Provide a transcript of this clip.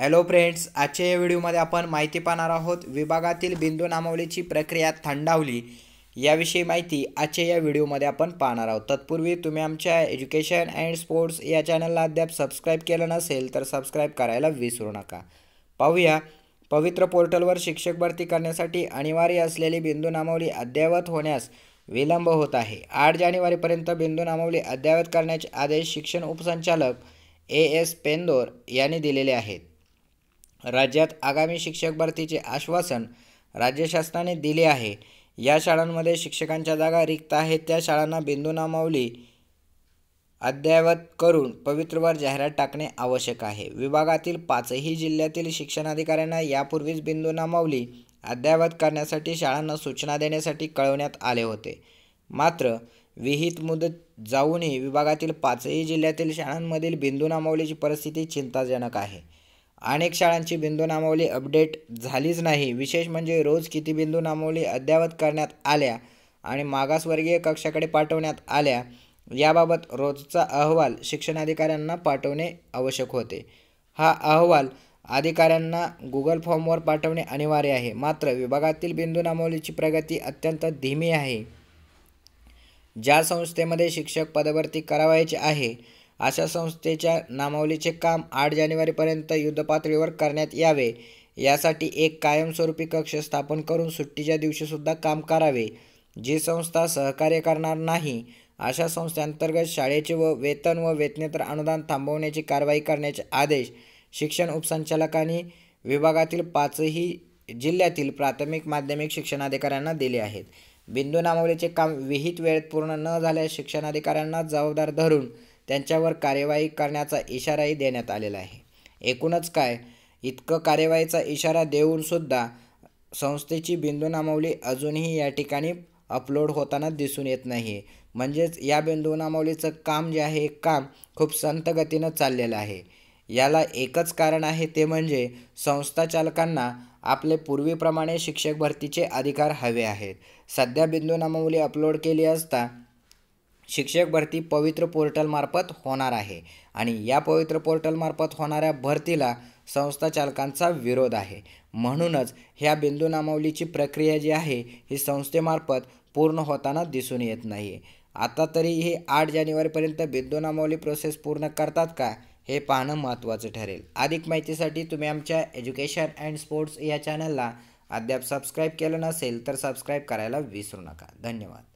hello friends आजच्या या व्हिडिओमध्ये आपण माहिती पाहणार आहोत विभागातील बिंदू नामावलीची प्रक्रिया थंडावली याविषयी माहिती आजच्या या व्हिडिओमध्ये आपण पाहणार आहोत तत्पूर्वी तुम्ही आमच्या एज्युकेशन अँड स्पोर्ट्स या चॅनलला अद्याप सबस्क्राईब केलं नसेल तर सबस्क्राईब करायला विसरू नका पाहूया पवित्र पोर्टलवर शिक्षक भरती करण्यासाठी अनिवार्य असलेली बिंदू नामावली अद्ययावत होण्यास विलंब होत आहे आठ जानेवारीपर्यंत बिंदू नामावली अद्ययावत करण्याचे आदेश शिक्षण उपसंचालक ए एस पेंदोर यांनी दिलेले आहेत राज्यात आगामी शिक्षक भरतीचे आश्वासन राज्य शासनाने दिले आहे या शाळांमध्ये शिक्षकांच्या जागा रिक्त आहेत त्या शाळांना बिंदूनामावली अद्ययावत करून पवित्रवार जाहिरात टाकणे आवश्यक आहे विभागातील पाचही जिल्ह्यातील शिक्षणाधिकाऱ्यांना यापूर्वीच बिंदूनामावली अद्ययावत करण्यासाठी शाळांना सूचना देण्यासाठी कळवण्यात आले होते मात्र विहित मुदत जाऊनही विभागातील पाचही जिल्ह्यातील शाळांमधील बिंदूनामावलीची परिस्थिती चिंताजनक आहे अनेक शाळांची बिंदू नामावली अपडेट झालीच नाही विशेष म्हणजे रोज किती बिंदू नामावली अद्यावत करण्यात आल्या आणि मागासवर्गीय कक्षाकडे पाठवण्यात आल्या याबाबत रोजचा अहवाल शिक्षणाधिकाऱ्यांना पाठवणे आवश्यक होते हा अहवाल अधिकाऱ्यांना गुगल फॉर्मवर पाठवणे अनिवार्य आहे मात्र विभागातील बिंदू नामावलीची प्रगती अत्यंत धीमी आहे ज्या संस्थेमध्ये शिक्षक पदभरती करावायची आहे अशा संस्थेच्या नामावलीचे काम आठ जानेवारीपर्यंत युद्धपातळीवर करण्यात यावे यासाठी एक कायमस्वरूपी कक्ष स्थापन करून सुट्टीच्या दिवशीसुद्धा काम करावे जी संस्था सहकार्य करणार नाही अशा संस्थेअंतर्गत शाळेचे व वेतन व वेतनेतर अनुदान थांबवण्याची कारवाई करण्याचे आदेश शिक्षण उपसंचालकांनी विभागातील पाचही जिल्ह्यातील प्राथमिक माध्यमिक शिक्षणाधिकाऱ्यांना दिले आहेत बिंदू नामावलीचे काम विहित वेळेत पूर्ण न झाल्यास शिक्षणाधिकाऱ्यांना जबाबदार धरून त्यांच्यावर कार्यवाही करण्याचा इशाराही देण्यात आलेला आहे एकूणच काय इतकं कार्यवाहीचा इशारा देऊनसुद्धा संस्थेची बिंदूनामावली अजूनही या ठिकाणी अपलोड होताना दिसून येत नाही म्हणजेच या बिंदूनामावलीचं काम जे आहे काम खूप गतीनं चाललेलं आहे याला एकच कारण आहे ते म्हणजे संस्था चालकांना आपले पूर्वीप्रमाणे शिक्षक भरतीचे अधिकार हवे आहेत सध्या बिंदूनामावली अपलोड केली असता शिक्षक भरती पवित्र पोर्टलमार्फत होणार आहे आणि या पवित्र पोर्टलमार्फत होणाऱ्या भरतीला संस्था चालकांचा विरोध आहे म्हणूनच ह्या बिंदू नामावलीची प्रक्रिया जी आहे ही संस्थेमार्फत पूर्ण होताना दिसून येत नाही आता तरी हे आठ जानेवारीपर्यंत बिंदू नामावली प्रोसेस पूर्ण करतात का हे पाहणं महत्त्वाचं ठरेल अधिक माहितीसाठी तुम्ही आमच्या एज्युकेशन अँड स्पोर्ट्स या चॅनलला अद्याप सबस्क्राईब केलं नसेल तर सबस्क्राईब करायला विसरू नका धन्यवाद